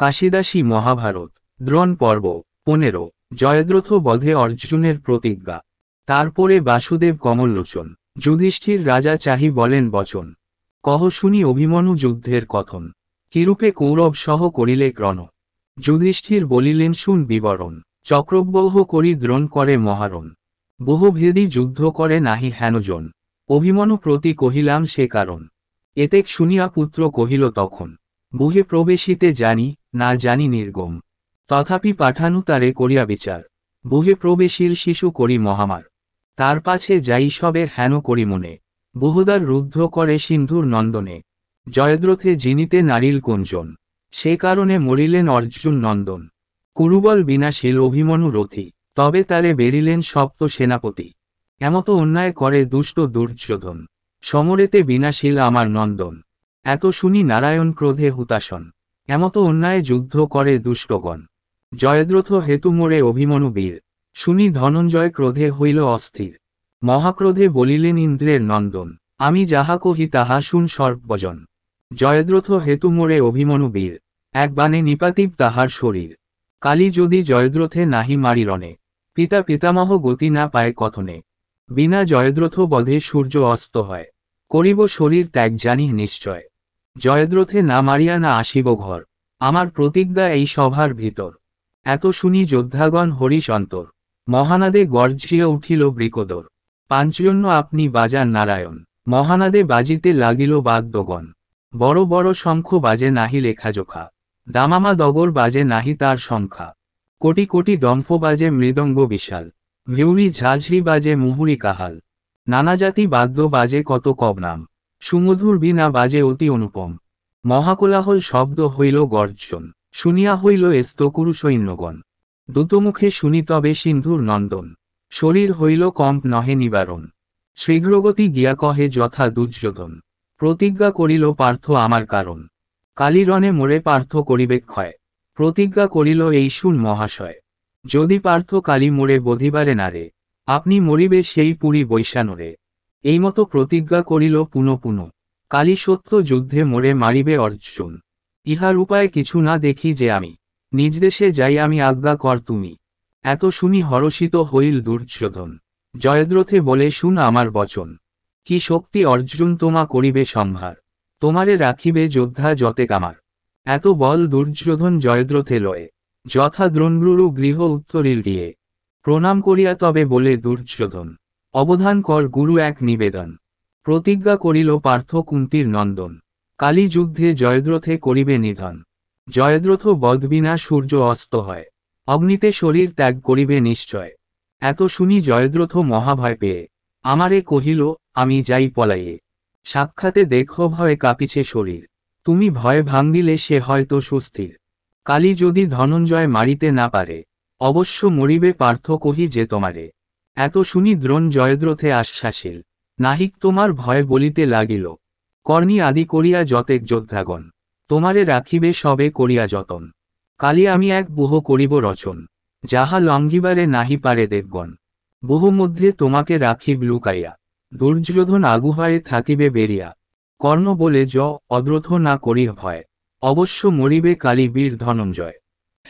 কাশিদাসী মহাভারত দ্রোণ পর্ব পনেরো জয়দ্রথ বধে অর্জুনের প্রতিজ্ঞা তারপরে বাসুদেব কমললোচন যুধিষ্ঠির রাজা চাহি বলেন বচন কহ শুনি অভিমনু যুদ্ধের কথন কিরূপে কৌরব সহ করিলে ক্রণ যুধিষ্ঠির বলিলেন শুন বিবরণ চক্রব্যহ করি দ্রোণ করে মহারণ বহুভেদি যুদ্ধ করে নাহি হেনজন অভিমনু প্রতি কহিলাম সে কারণ এতেক শুনিয়া পুত্র কহিল তখন বুহে প্রবেশিতে জানি না জানি নির্গম তথাপি পাঠানু তারে করিয়া বিচার বুহে প্রবেশীল শিশু করি মহামার তার পাছে যাই সবে হেন করি মনে বহুদার রুদ্ধ করে সিন্ধুর নন্দনে জয়দ্রথে জিনিতে নারীল কুঞ্জন সে কারণে মরিলেন অর্জুন নন্দন কুরুবল বিনাশীল অভিমনু রথি তবে তারে বেরিলেন সপ্ত সেনাপতি এমত অন্যায় করে দুষ্ট দুর্যোধন সমরেতে বিনাশীল আমার নন্দন এত শুনি নারায়ণ ক্রোধে হুতাসন এমত অন্যায় যুদ্ধ করে দুষ্টগণ জয়দ্রথ হেতু মোরে অভিমনু বীর শুনি ধনঞ্জয় ক্রোধে হইল অস্থির মহাক্রোধে বলিলেন ইন্দ্রের নন্দন আমি যাহা কহি তাহা শুন সর্বজন জয়দ্রথ হেতু মোরে অভিমনু বীর এক বানে নিপাতিব তাহার শরীর কালী যদি জয়দ্রথে নাহি মারিরণে পিতা পিতামহ গতি না পায় কথনে বিনা জয়দ্রথ বধে সূর্য অস্ত হয় করিব শরীর ত্যাগ জানি নিশ্চয় জয়দ্রথে না মারিয়া না আসিব ঘর আমার প্রতিজ্ঞা এই সভার ভিতর এত শুনি যোদ্ধাগণ হরিশ অন্তর মহানাদে গর্জিয়ে উঠিল বৃকদর পাঞ্চজন্য আপনি বাজান নারায়ণ মহানাদে বাজিতে লাগিল বাদ্যগণ বড় বড় শঙ্খ বাজে নাহি লেখাজোখা দামামা দগর বাজে নাহি তার সংখ্যা কোটি কোটি দম্ফ বাজে মৃদঙ্গ বিশাল ভিউরি ঝাঝরি বাজে মুহুরি কাহাল নানা জাতি বাদ্য বাজে কত কবনাম সুমধুর বিনা বাজে অতি অনুপম মহাকোলাহল শব্দ হইল গর্জন শুনিয়া হইল এস্তকুরু সৈন্যগণ দুতমুখে শুনি তবে সিন্ধুর নন্দন শরীর হইল কম্প নহে নিবারণ শীঘ্রগতি গিয়া কহে যথা দুর্যোধন প্রতিজ্ঞা করিল পার্থ আমার কারণ কালিরণে মোরে পার্থ করিবে ক্ষয় প্রতিজ্ঞা করিল এই শুন মহাশয় যদি পার্থ কালী মোরে বধিবারে নারে আপনি মরিবে সেই পুরী বৈশানরে মতো প্রতিজ্ঞা করিল পুনঃ পুনঃ কালী সত্য যুদ্ধে মরে মারিবে অর্জুন ইহার উপায় কিছু না দেখি যে আমি নিজ দেশে যাই আমি আজ্ঞা কর তুমি এত শুনি হরষিত হইল দুর্যোধন জয়দ্রথে বলে শুন আমার বচন কি শক্তি অর্জুন তোমা করিবে সম্ভার তোমারে রাখিবে যোদ্ধা যতে কামার এত বল দুর্যোধন জয়দ্রথে লয়ে যথা দ্রোণব্রুরু গৃহ উত্তরিল দিয়ে প্রণাম করিয়া তবে বলে দুর্যোধন অবধান কর গুরু এক নিবেদন প্রতিজ্ঞা করিল পার্থ কুন্তির নন্দন কালী যুদ্ধে জয়দ্রথে করিবে নিধন জয়দ্রথ বদবিনা সূর্য অস্ত হয় অগ্নিতে শরীর ত্যাগ করিবে নিশ্চয় এত শুনি জয়দ্রথ মহাভয় পেয়ে আমারে কহিল আমি যাই পলাইয়ে সাক্ষাতে দেখ ভয়ে কাঁপিছে শরীর তুমি ভয় ভাঙিলে সে হয়তো সুস্থির কালী যদি ধনঞ্জয় মারিতে না পারে অবশ্য মরিবে পার্থ কহি যে তোমারে এত শুনি দ্রোণ জয়দ্রথে আশ্বাসিল নাহিক তোমার ভয় বলিতে লাগিল কর্ণী আদি করিয়া যতেক যোদ্ধাগণ তোমারে রাখিবে সবে করিয়া যতন কালি আমি এক বুহ করিব রচন যাহা লঙ্গিবারে নাহি পারে দেবগণ বহু মধ্যে তোমাকে রাখিব লুকাইয়া দুর্যোধন আগুহায়ে থাকিবে বেরিয়া কর্ণ বলে য অদ্রথ না করি ভয় অবশ্য মরিবে কালী বীর ধনঞ্জয়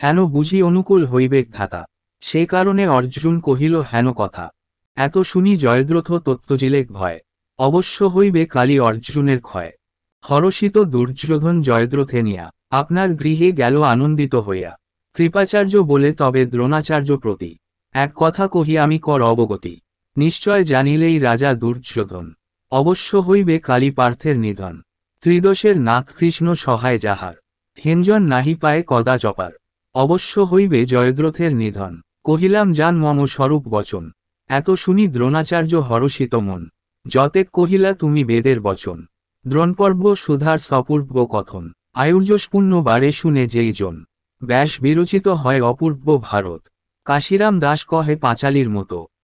হেন বুঝি অনুকূল হইবে ধাতা সে কারণে অর্জুন কহিল হেন কথা এত শুনি জয়দ্রথ তত্ত্বজিলেক ভয় অবশ্য হইবে কালী অর্জুনের ক্ষয় হরষিত দুর্যোধন জয়দ্রথে নিয়া আপনার গৃহে গেল আনন্দিত হইয়া কৃপাচার্য বলে তবে দ্রোণাচার্য প্রতি এক কথা কহি আমি কর অবগতি নিশ্চয় জানিলেই রাজা দুর্যোধন অবশ্য হইবে কালী পার্থের নিধন ত্রিদশের নাথ কৃষ্ণ সহায় যাহার হেঞ্জন নাহি পায় কদা জপার অবশ্য হইবে জয়দ্রথের নিধন কহিলাম যান মম স্বরূপ বচন এত শুনি দ্রোণাচার্য হরষিত মন যতে কহিলা তুমি বেদের বচন দ্রোণপর্ব সুধার সপূর্ব কথন আয়ুর্যস্পূর্ণ বারে শুনে যেই জন ব্যাস বিরচিত হয় অপূর্ব ভারত কাশিরাম দাস কহে পাঁচালির মতো